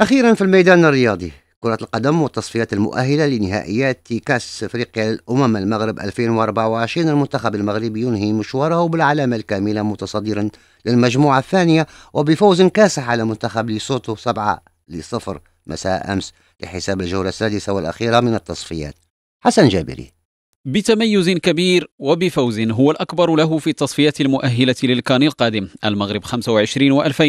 أخيرا في الميدان الرياضي كرة القدم والتصفيات المؤهلة لنهائيات كأس أفريقيا الأمم المغرب 2024 المنتخب المغربي ينهي مشواره بالعلامة الكاملة متصدرا للمجموعة الثانية وبفوز كاسح على منتخب ليسوتو 7 لصفر مساء أمس لحساب الجولة السادسة والأخيرة من التصفيات حسن جابري بتميز كبير وبفوز هو الأكبر له في التصفية المؤهلة للكان القادم المغرب 25 و2000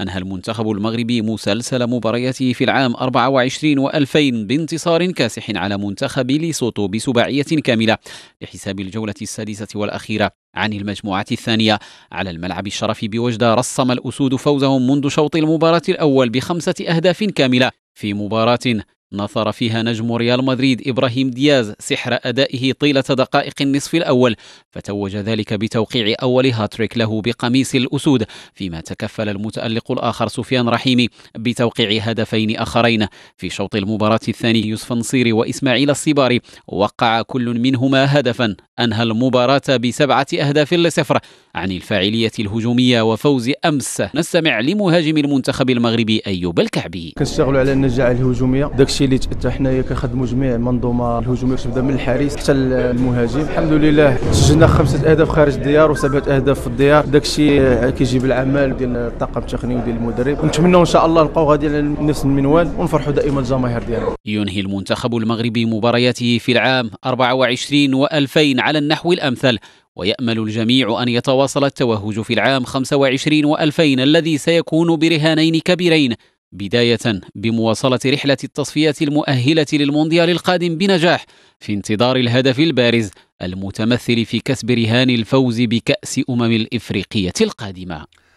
أنهى المنتخب المغربي مسلسل مبارياته في العام 24 و2000 بانتصار كاسح على منتخب ليسوتو بسباعية كاملة لحساب الجولة السادسة والأخيرة عن المجموعة الثانية على الملعب الشرفي بوجدة رسم الأسود فوزهم منذ شوط المباراة الأول بخمسة أهداف كاملة في مباراة نثر فيها نجم ريال مدريد إبراهيم دياز سحر أدائه طيلة دقائق النصف الأول فتوج ذلك بتوقيع أول هاتريك له بقميص الأسود فيما تكفل المتألق الآخر سفيان رحيمي بتوقيع هدفين آخرين في شوط المباراة الثاني يوسف نصيري وإسماعيل الصباري وقع كل منهما هدفا أنهى المباراة بسبعة أهداف لصفر عن الفاعلية الهجومية وفوز أمس نستمع لمهاجم المنتخب المغربي أيوب الكعبي كنشتغلوا على النجاعة الهجومية داكشي الشيء اللي حتى حنايا كنخدموا جميع المنظومه الهجوميه كتبدا من الحارس حتى المهاجم الحمد لله سجلنا خمسه اهداف خارج الديار وسبعه اهداف في الديار داك الشيء كيجيب العمل ديال الطاقم التقني وديال المدرب ونتمنوا ان شاء الله نلقاو غادي على نفس المنوال ونفرحوا دائما الجماهير ديالنا ينهي المنتخب المغربي مبارياته في العام 24 و2000 على النحو الامثل ويأمل الجميع أن يتواصل التوهج في العام 25 و2000 الذي سيكون برهانين كبيرين بداية بمواصلة رحلة التصفية المؤهلة للمونديال القادم بنجاح في انتظار الهدف البارز المتمثل في كسب رهان الفوز بكأس أمم الإفريقية القادمة